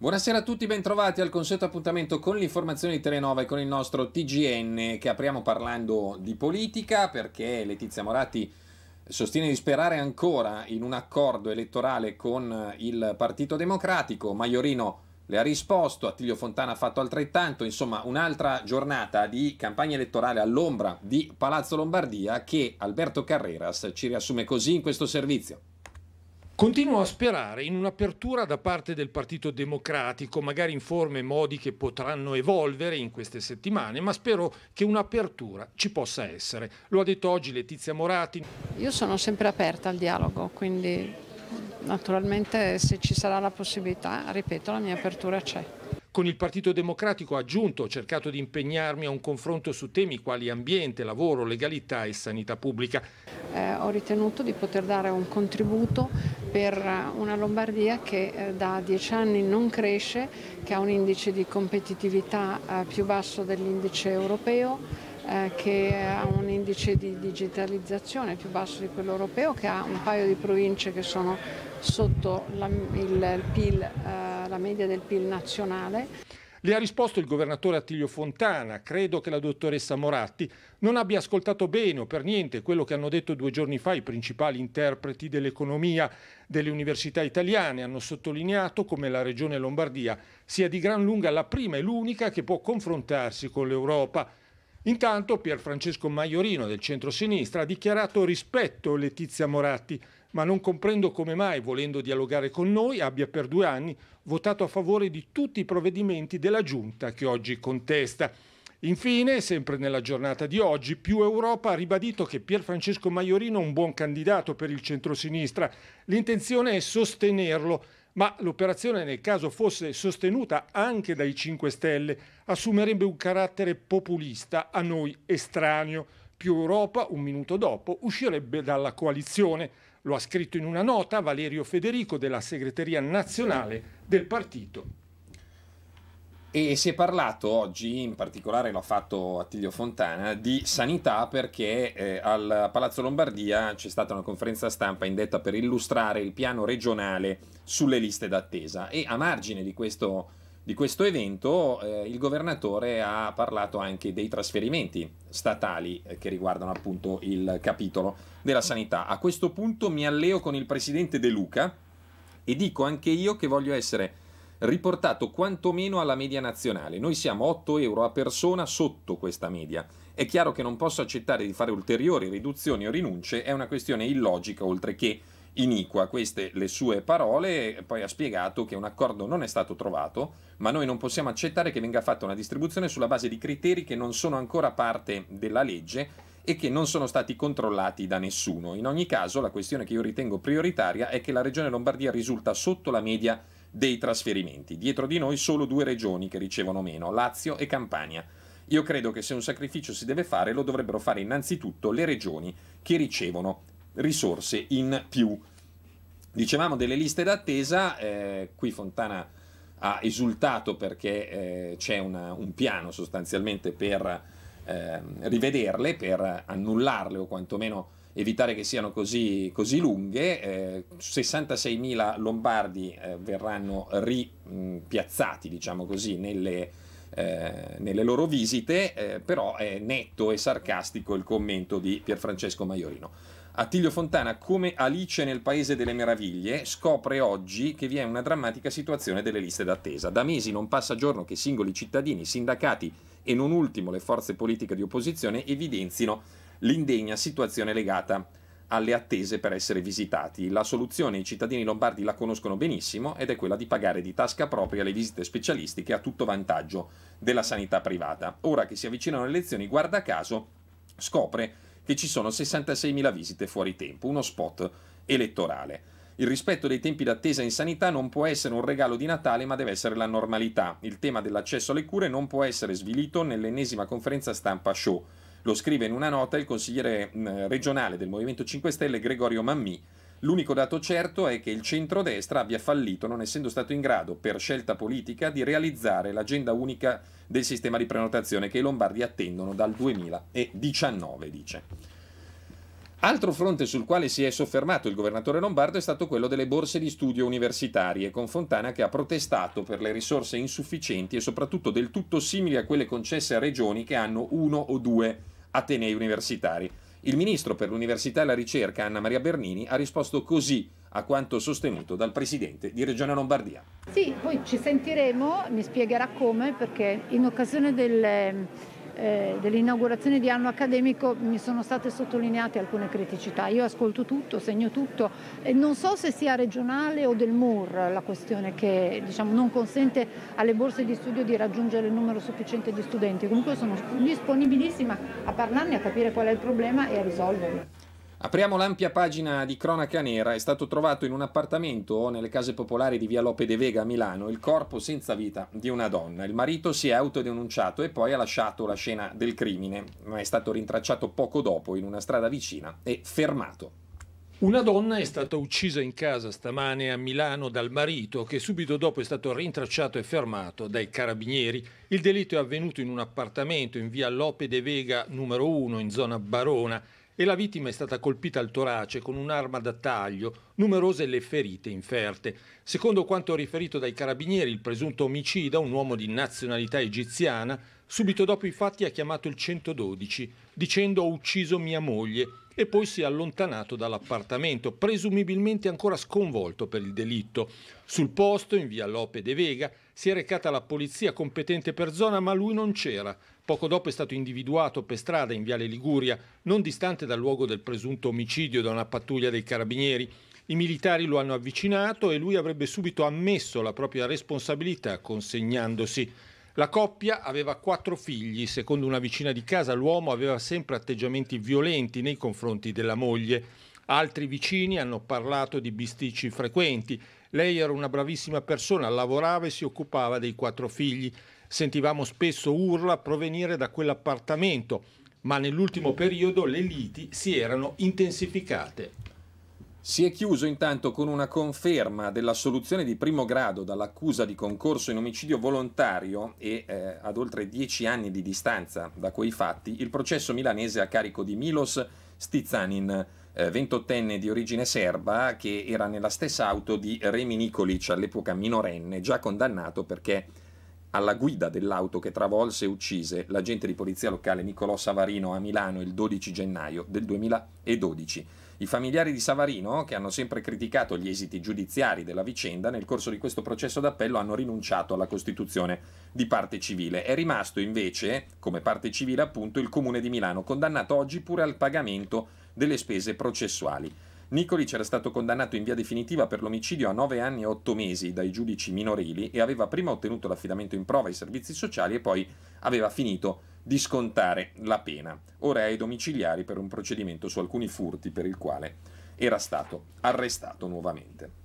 Buonasera a tutti, bentrovati al consueto appuntamento con l'informazione di Telenova e con il nostro TGN che apriamo parlando di politica perché Letizia Moratti sostiene di sperare ancora in un accordo elettorale con il Partito Democratico, Maiorino le ha risposto, Attilio Fontana ha fatto altrettanto, insomma un'altra giornata di campagna elettorale all'ombra di Palazzo Lombardia che Alberto Carreras ci riassume così in questo servizio. Continuo a sperare in un'apertura da parte del Partito Democratico, magari in forme e modi che potranno evolvere in queste settimane, ma spero che un'apertura ci possa essere. Lo ha detto oggi Letizia Morati. Io sono sempre aperta al dialogo, quindi naturalmente se ci sarà la possibilità, ripeto, la mia apertura c'è. Con il Partito Democratico aggiunto ho cercato di impegnarmi a un confronto su temi quali ambiente, lavoro, legalità e sanità pubblica. Eh, ho ritenuto di poter dare un contributo per eh, una Lombardia che eh, da dieci anni non cresce, che ha un indice di competitività eh, più basso dell'indice europeo eh, che ha un indice di digitalizzazione più basso di quello europeo, che ha un paio di province che sono sotto la, il, il PIL eh, alla media del PIL nazionale. Le ha risposto il governatore Attilio Fontana. Credo che la dottoressa Moratti non abbia ascoltato bene o per niente quello che hanno detto due giorni fa i principali interpreti dell'economia delle università italiane. Hanno sottolineato come la regione Lombardia sia di gran lunga la prima e l'unica che può confrontarsi con l'Europa Intanto Pier Francesco Maiorino del centro-sinistra ha dichiarato rispetto a Letizia Moratti, ma non comprendo come mai, volendo dialogare con noi, abbia per due anni votato a favore di tutti i provvedimenti della Giunta che oggi contesta. Infine, sempre nella giornata di oggi, Più Europa ha ribadito che Pier Francesco Maiorino è un buon candidato per il centro-sinistra. L'intenzione è sostenerlo ma l'operazione nel caso fosse sostenuta anche dai 5 Stelle assumerebbe un carattere populista a noi estraneo. Più Europa, un minuto dopo, uscirebbe dalla coalizione. Lo ha scritto in una nota Valerio Federico della segreteria nazionale del partito. E si è parlato oggi, in particolare l'ha fatto Attilio Fontana, di sanità perché eh, al Palazzo Lombardia c'è stata una conferenza stampa indetta per illustrare il piano regionale sulle liste d'attesa e a margine di questo, di questo evento eh, il governatore ha parlato anche dei trasferimenti statali eh, che riguardano appunto il capitolo della sanità. A questo punto mi alleo con il presidente De Luca e dico anche io che voglio essere riportato quantomeno alla media nazionale. Noi siamo 8 euro a persona sotto questa media. È chiaro che non posso accettare di fare ulteriori riduzioni o rinunce, è una questione illogica oltre che iniqua. Queste le sue parole, poi ha spiegato che un accordo non è stato trovato, ma noi non possiamo accettare che venga fatta una distribuzione sulla base di criteri che non sono ancora parte della legge e che non sono stati controllati da nessuno. In ogni caso, la questione che io ritengo prioritaria è che la Regione Lombardia risulta sotto la media dei trasferimenti. Dietro di noi solo due regioni che ricevono meno, Lazio e Campania. Io credo che se un sacrificio si deve fare lo dovrebbero fare innanzitutto le regioni che ricevono risorse in più. Dicevamo delle liste d'attesa, eh, qui Fontana ha esultato perché eh, c'è una, un piano sostanzialmente per eh, rivederle, per annullarle o quantomeno evitare che siano così, così lunghe. Eh, 66.000 lombardi eh, verranno ripiazzati, diciamo così, nelle, eh, nelle loro visite, eh, però è netto e sarcastico il commento di Pierfrancesco Maiorino. Attilio Fontana, come Alice nel Paese delle Meraviglie, scopre oggi che vi è una drammatica situazione delle liste d'attesa. Da mesi non passa giorno che singoli cittadini, sindacati e non ultimo le forze politiche di opposizione evidenzino l'indegna situazione legata alle attese per essere visitati. La soluzione i cittadini lombardi la conoscono benissimo ed è quella di pagare di tasca propria le visite specialistiche a tutto vantaggio della sanità privata. Ora che si avvicinano le elezioni, guarda caso, scopre che ci sono 66.000 visite fuori tempo, uno spot elettorale. Il rispetto dei tempi d'attesa in sanità non può essere un regalo di Natale, ma deve essere la normalità. Il tema dell'accesso alle cure non può essere svilito nell'ennesima conferenza stampa show lo scrive in una nota il consigliere mm, regionale del Movimento 5 Stelle Gregorio Mammì. L'unico dato certo è che il centrodestra abbia fallito non essendo stato in grado, per scelta politica, di realizzare l'agenda unica del sistema di prenotazione che i lombardi attendono dal 2019, dice. Altro fronte sul quale si è soffermato il governatore Lombardo è stato quello delle borse di studio universitarie, con Fontana che ha protestato per le risorse insufficienti e soprattutto del tutto simili a quelle concesse a regioni che hanno uno o due atenei universitari. Il ministro per l'Università e la Ricerca, Anna Maria Bernini, ha risposto così a quanto sostenuto dal presidente di Regione Lombardia. Sì, poi ci sentiremo, mi spiegherà come, perché in occasione del eh, dell'inaugurazione di anno accademico mi sono state sottolineate alcune criticità. Io ascolto tutto, segno tutto e non so se sia regionale o del MUR la questione che diciamo, non consente alle borse di studio di raggiungere il numero sufficiente di studenti. Comunque sono disponibilissima a parlarne, a capire qual è il problema e a risolverlo. Apriamo l'ampia pagina di cronaca nera. È stato trovato in un appartamento nelle case popolari di via Lope de Vega a Milano il corpo senza vita di una donna. Il marito si è autodenunciato e poi ha lasciato la scena del crimine, ma è stato rintracciato poco dopo in una strada vicina e fermato. Una donna è stata uccisa in casa stamane a Milano dal marito che subito dopo è stato rintracciato e fermato dai carabinieri. Il delitto è avvenuto in un appartamento in via Lope de Vega numero 1 in zona Barona e la vittima è stata colpita al torace con un'arma da taglio, numerose le ferite inferte. Secondo quanto riferito dai carabinieri, il presunto omicida, un uomo di nazionalità egiziana, subito dopo i fatti ha chiamato il 112 dicendo ho ucciso mia moglie e poi si è allontanato dall'appartamento, presumibilmente ancora sconvolto per il delitto. Sul posto, in via Lope de Vega, si è recata la polizia competente per zona, ma lui non c'era. Poco dopo è stato individuato per strada in Viale Liguria, non distante dal luogo del presunto omicidio da una pattuglia dei carabinieri. I militari lo hanno avvicinato e lui avrebbe subito ammesso la propria responsabilità consegnandosi. La coppia aveva quattro figli. Secondo una vicina di casa, l'uomo aveva sempre atteggiamenti violenti nei confronti della moglie. Altri vicini hanno parlato di bisticci frequenti. Lei era una bravissima persona, lavorava e si occupava dei quattro figli sentivamo spesso urla provenire da quell'appartamento, ma nell'ultimo periodo le liti si erano intensificate. Si è chiuso intanto con una conferma dell'assoluzione di primo grado dall'accusa di concorso in omicidio volontario e eh, ad oltre dieci anni di distanza da quei fatti il processo milanese a carico di Milos Stizanin, eh, 28enne di origine serba che era nella stessa auto di Remi Nikolic, all'epoca minorenne, già condannato perché alla guida dell'auto che travolse e uccise l'agente di polizia locale Nicolò Savarino a Milano il 12 gennaio del 2012. I familiari di Savarino, che hanno sempre criticato gli esiti giudiziari della vicenda, nel corso di questo processo d'appello hanno rinunciato alla costituzione di parte civile. È rimasto invece, come parte civile appunto, il Comune di Milano, condannato oggi pure al pagamento delle spese processuali. Nicolic era stato condannato in via definitiva per l'omicidio a 9 anni e 8 mesi dai giudici minorili e aveva prima ottenuto l'affidamento in prova ai servizi sociali e poi aveva finito di scontare la pena. Ora è ai domiciliari per un procedimento su alcuni furti per il quale era stato arrestato nuovamente.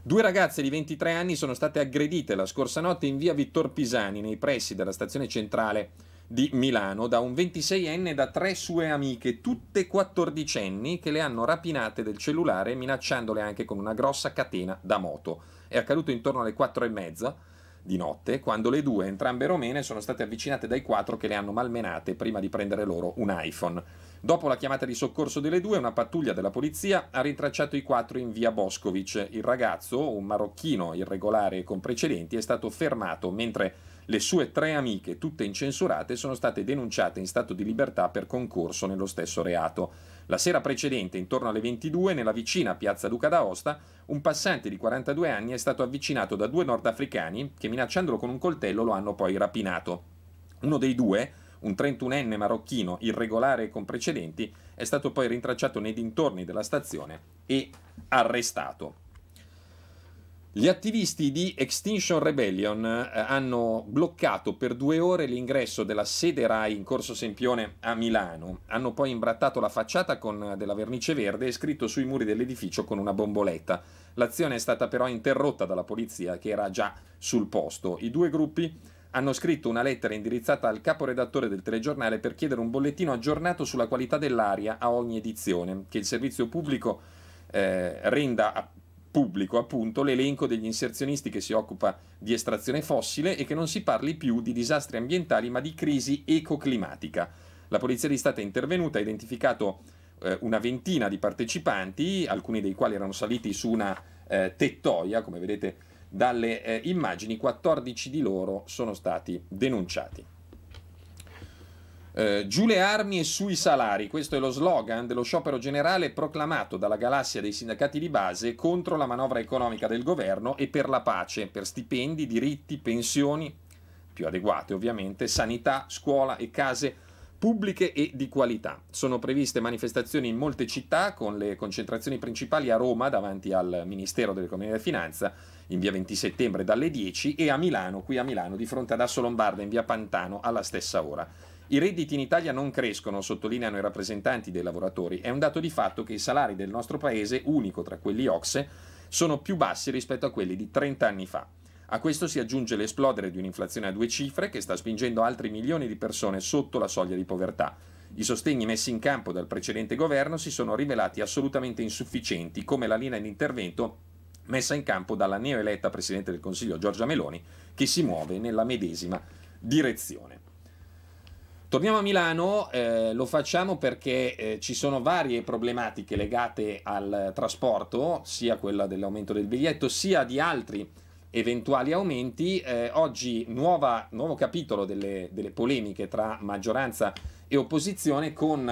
Due ragazze di 23 anni sono state aggredite la scorsa notte in via Vittor Pisani, nei pressi della stazione centrale di Milano da un 26enne e da tre sue amiche, tutte 14enni, che le hanno rapinate del cellulare minacciandole anche con una grossa catena da moto. È accaduto intorno alle 4 e mezza di notte, quando le due, entrambe romene, sono state avvicinate dai quattro che le hanno malmenate prima di prendere loro un iPhone. Dopo la chiamata di soccorso delle due, una pattuglia della polizia ha rintracciato i quattro in via Boscovic. Il ragazzo, un marocchino irregolare e con precedenti, è stato fermato mentre le sue tre amiche, tutte incensurate, sono state denunciate in stato di libertà per concorso nello stesso reato. La sera precedente, intorno alle 22, nella vicina piazza Duca d'Aosta, un passante di 42 anni è stato avvicinato da due nordafricani che, minacciandolo con un coltello, lo hanno poi rapinato. Uno dei due, un 31enne marocchino irregolare e con precedenti, è stato poi rintracciato nei dintorni della stazione e arrestato. Gli attivisti di Extinction Rebellion eh, hanno bloccato per due ore l'ingresso della sede RAI in Corso Sempione a Milano. Hanno poi imbrattato la facciata con eh, della vernice verde e scritto sui muri dell'edificio con una bomboletta. L'azione è stata però interrotta dalla polizia che era già sul posto. I due gruppi hanno scritto una lettera indirizzata al caporedattore del telegiornale per chiedere un bollettino aggiornato sulla qualità dell'aria a ogni edizione, che il servizio pubblico eh, renda pubblico appunto l'elenco degli inserzionisti che si occupa di estrazione fossile e che non si parli più di disastri ambientali ma di crisi ecoclimatica. La Polizia di Stato è intervenuta, ha identificato eh, una ventina di partecipanti, alcuni dei quali erano saliti su una eh, tettoia, come vedete dalle eh, immagini, 14 di loro sono stati denunciati. Eh, giù le armi e sui salari, questo è lo slogan dello sciopero generale proclamato dalla galassia dei sindacati di base contro la manovra economica del governo e per la pace, per stipendi, diritti, pensioni più adeguate ovviamente, sanità, scuola e case pubbliche e di qualità. Sono previste manifestazioni in molte città con le concentrazioni principali a Roma davanti al Ministero dell'Economia e della Finanza in via 20 settembre dalle 10 e a Milano, qui a Milano, di fronte ad Asso Lombarda in via Pantano alla stessa ora. I redditi in Italia non crescono, sottolineano i rappresentanti dei lavoratori. È un dato di fatto che i salari del nostro paese, unico tra quelli OXE, sono più bassi rispetto a quelli di 30 anni fa. A questo si aggiunge l'esplodere di un'inflazione a due cifre che sta spingendo altri milioni di persone sotto la soglia di povertà. I sostegni messi in campo dal precedente governo si sono rivelati assolutamente insufficienti, come la linea di intervento messa in campo dalla neoeletta Presidente del Consiglio Giorgia Meloni, che si muove nella medesima direzione. Torniamo a Milano, eh, lo facciamo perché eh, ci sono varie problematiche legate al trasporto, sia quella dell'aumento del biglietto, sia di altri eventuali aumenti. Eh, oggi nuova, nuovo capitolo delle, delle, polemiche tra maggioranza e opposizione con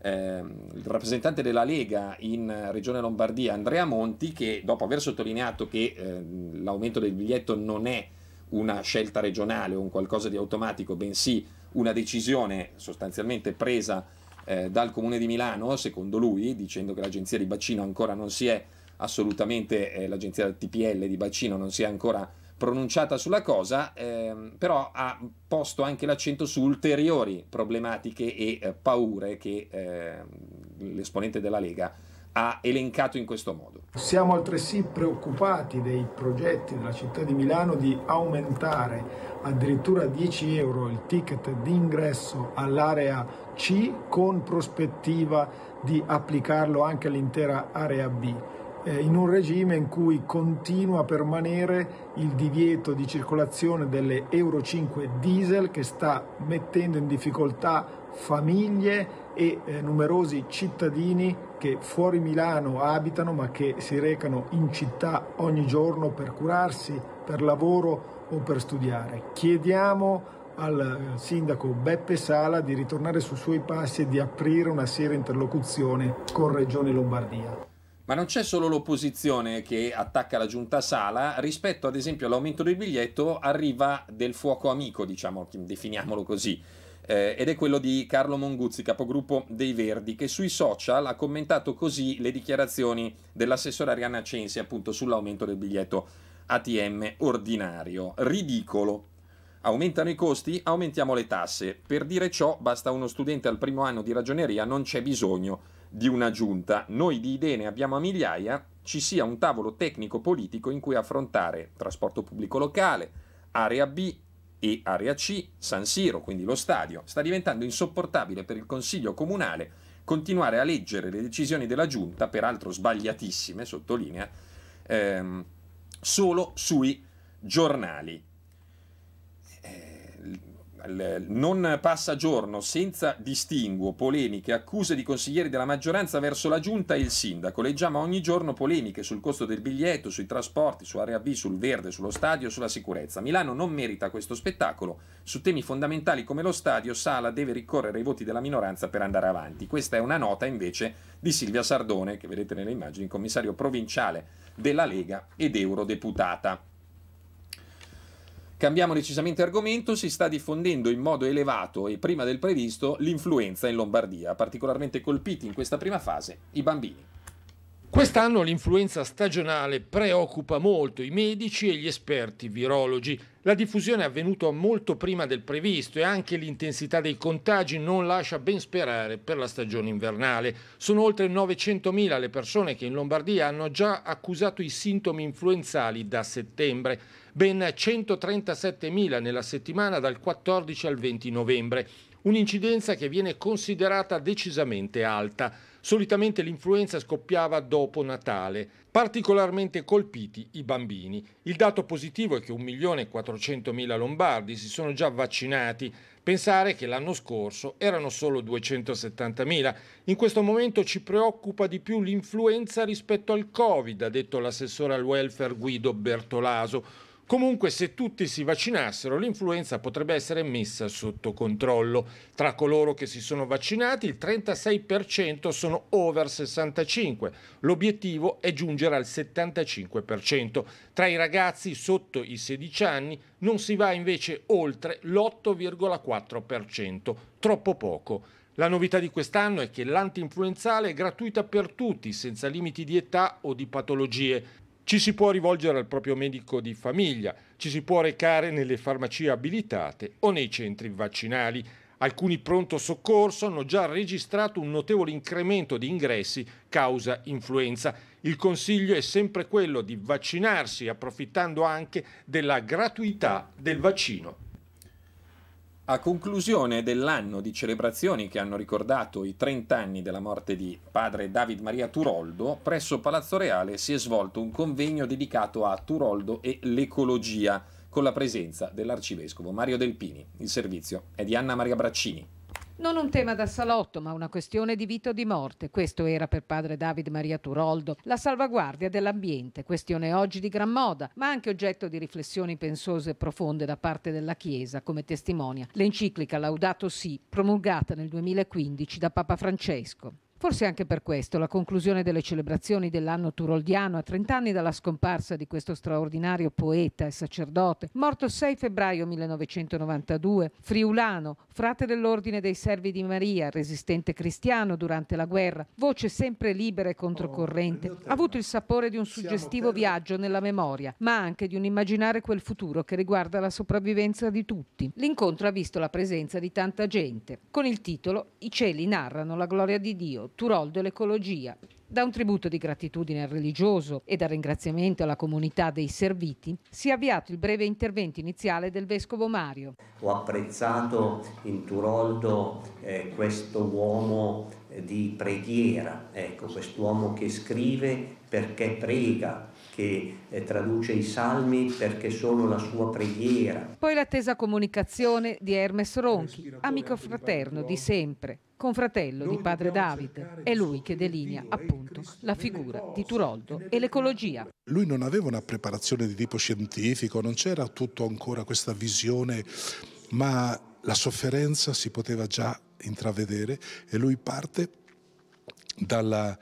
ehm, il rappresentante della Lega in Regione Lombardia, Andrea Monti, che dopo aver sottolineato che ehm, l'aumento del biglietto non è una scelta regionale o un qualcosa di automatico, bensì una decisione sostanzialmente presa eh, dal Comune di Milano, secondo lui, dicendo che l'agenzia di bacino ancora non si è assolutamente, eh, l'agenzia TPL di bacino non si è ancora pronunciata sulla cosa, ehm, però ha posto anche l'accento su ulteriori problematiche e eh, paure che ehm, l'esponente della Lega ha ha elencato in questo modo. Siamo altresì preoccupati dei progetti della città di Milano di aumentare addirittura 10 euro il ticket d'ingresso all'area C con prospettiva di applicarlo anche all'intera area B eh, in un regime in cui continua a permanere il divieto di circolazione delle Euro 5 diesel che sta mettendo in difficoltà famiglie e eh, numerosi cittadini che fuori Milano abitano ma che si recano in città ogni giorno per curarsi, per lavoro o per studiare. Chiediamo al eh, sindaco Beppe Sala di ritornare sui suoi passi e di aprire una seria interlocuzione con Regione Lombardia. Ma non c'è solo l'opposizione che attacca la giunta Sala, rispetto ad esempio all'aumento del biglietto arriva del fuoco amico, diciamo, definiamolo così eh, ed è quello di Carlo Monguzzi, capogruppo dei Verdi, che sui social ha commentato così le dichiarazioni dell'assessore Arianna Censi appunto sull'aumento del biglietto ATM ordinario. Ridicolo. Aumentano i costi? Aumentiamo le tasse. Per dire ciò basta uno studente al primo anno di ragioneria, non c'è bisogno di una giunta. Noi di idee ne abbiamo a migliaia, ci sia un tavolo tecnico politico in cui affrontare trasporto pubblico locale, area B, e Area C, San Siro, quindi lo stadio, sta diventando insopportabile per il Consiglio Comunale continuare a leggere le decisioni della Giunta, peraltro sbagliatissime, sottolinea, ehm, solo sui giornali non passa giorno senza distinguo, polemiche, accuse di consiglieri della maggioranza verso la giunta e il sindaco. Leggiamo ogni giorno polemiche sul costo del biglietto, sui trasporti, su area B, sul verde, sullo stadio, sulla sicurezza. Milano non merita questo spettacolo. Su temi fondamentali come lo stadio, Sala deve ricorrere ai voti della minoranza per andare avanti. Questa è una nota invece di Silvia Sardone, che vedete nelle immagini, commissario provinciale della Lega ed eurodeputata. Cambiamo decisamente argomento, si sta diffondendo in modo elevato e prima del previsto l'influenza in Lombardia, particolarmente colpiti in questa prima fase i bambini. Quest'anno l'influenza stagionale preoccupa molto i medici e gli esperti virologi la diffusione è avvenuta molto prima del previsto e anche l'intensità dei contagi non lascia ben sperare per la stagione invernale. Sono oltre 900.000 le persone che in Lombardia hanno già accusato i sintomi influenzali da settembre, ben 137.000 nella settimana dal 14 al 20 novembre un'incidenza che viene considerata decisamente alta. Solitamente l'influenza scoppiava dopo Natale, particolarmente colpiti i bambini. Il dato positivo è che 1.400.000 lombardi si sono già vaccinati. Pensare che l'anno scorso erano solo 270.000. In questo momento ci preoccupa di più l'influenza rispetto al Covid, ha detto l'assessore al welfare Guido Bertolaso. Comunque se tutti si vaccinassero l'influenza potrebbe essere messa sotto controllo. Tra coloro che si sono vaccinati il 36% sono over 65, l'obiettivo è giungere al 75%. Tra i ragazzi sotto i 16 anni non si va invece oltre l'8,4%, troppo poco. La novità di quest'anno è che l'antinfluenzale è gratuita per tutti, senza limiti di età o di patologie. Ci si può rivolgere al proprio medico di famiglia, ci si può recare nelle farmacie abilitate o nei centri vaccinali. Alcuni pronto soccorso hanno già registrato un notevole incremento di ingressi causa influenza. Il consiglio è sempre quello di vaccinarsi approfittando anche della gratuità del vaccino. A conclusione dell'anno di celebrazioni che hanno ricordato i 30 anni della morte di padre David Maria Turoldo, presso Palazzo Reale si è svolto un convegno dedicato a Turoldo e l'ecologia, con la presenza dell'arcivescovo Mario Delpini. Il servizio è di Anna Maria Braccini. Non un tema da salotto, ma una questione di vita o di morte. Questo era per padre David Maria Turoldo, la salvaguardia dell'ambiente, questione oggi di gran moda, ma anche oggetto di riflessioni pensose e profonde da parte della Chiesa, come testimonia l'enciclica Laudato Si, promulgata nel 2015 da Papa Francesco. Forse anche per questo la conclusione delle celebrazioni dell'anno turoldiano a 30 anni dalla scomparsa di questo straordinario poeta e sacerdote, morto 6 febbraio 1992, friulano, frate dell'Ordine dei Servi di Maria, resistente cristiano durante la guerra, voce sempre libera e controcorrente, oh, ha avuto il sapore di un suggestivo viaggio nella memoria, ma anche di un immaginare quel futuro che riguarda la sopravvivenza di tutti. L'incontro ha visto la presenza di tanta gente, con il titolo I cieli narrano la gloria di Dio Roberto Turoldo l'ecologia. Da un tributo di gratitudine al religioso e dal ringraziamento alla comunità dei serviti si è avviato il breve intervento iniziale del Vescovo Mario. Ho apprezzato in Turoldo eh, questo uomo eh, di preghiera, ecco, quest'uomo che scrive perché prega, che eh, traduce i salmi perché sono la sua preghiera. Poi l'attesa comunicazione di Hermes Ronchi, amico fraterno di sempre, confratello di padre David. È lui che delinea appunto la figura di Turoldo e l'ecologia. Lui non aveva una preparazione di tipo scientifico, non c'era tutto ancora questa visione, ma la sofferenza si poteva già intravedere e lui parte dalla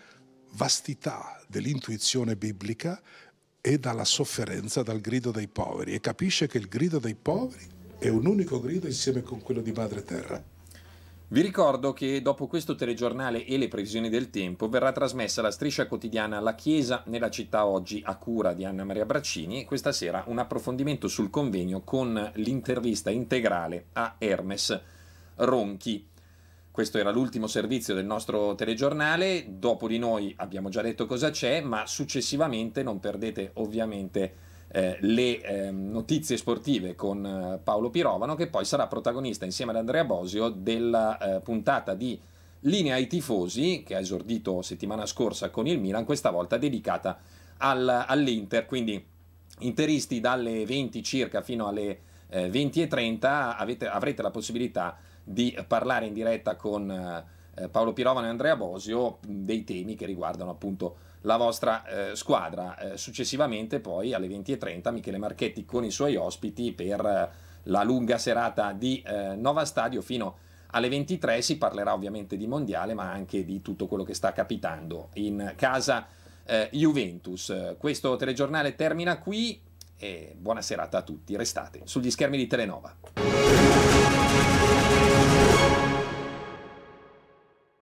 vastità dell'intuizione biblica e dalla sofferenza, dal grido dei poveri e capisce che il grido dei poveri è un unico grido insieme con quello di Madre Terra. Vi ricordo che dopo questo telegiornale e le previsioni del tempo verrà trasmessa la striscia quotidiana La Chiesa nella città oggi a cura di Anna Maria Braccini e questa sera un approfondimento sul convegno con l'intervista integrale a Hermes Ronchi. Questo era l'ultimo servizio del nostro telegiornale, dopo di noi abbiamo già detto cosa c'è, ma successivamente non perdete ovviamente eh, le eh, notizie sportive con eh, Paolo Pirovano che poi sarà protagonista insieme ad Andrea Bosio della eh, puntata di Linea ai tifosi che ha esordito settimana scorsa con il Milan, questa volta dedicata al, all'Inter, quindi interisti dalle 20 circa fino alle 20 20.30 avete, avrete la possibilità di parlare in diretta con Paolo Pirovano e Andrea Bosio dei temi che riguardano appunto la vostra eh, squadra. Eh, successivamente poi alle 20.30 Michele Marchetti con i suoi ospiti per eh, la lunga serata di eh, Nova Stadio fino alle 23 si parlerà ovviamente di mondiale ma anche di tutto quello che sta capitando in casa eh, Juventus. Questo telegiornale termina qui e buona serata a tutti. Restate sugli schermi di Telenova.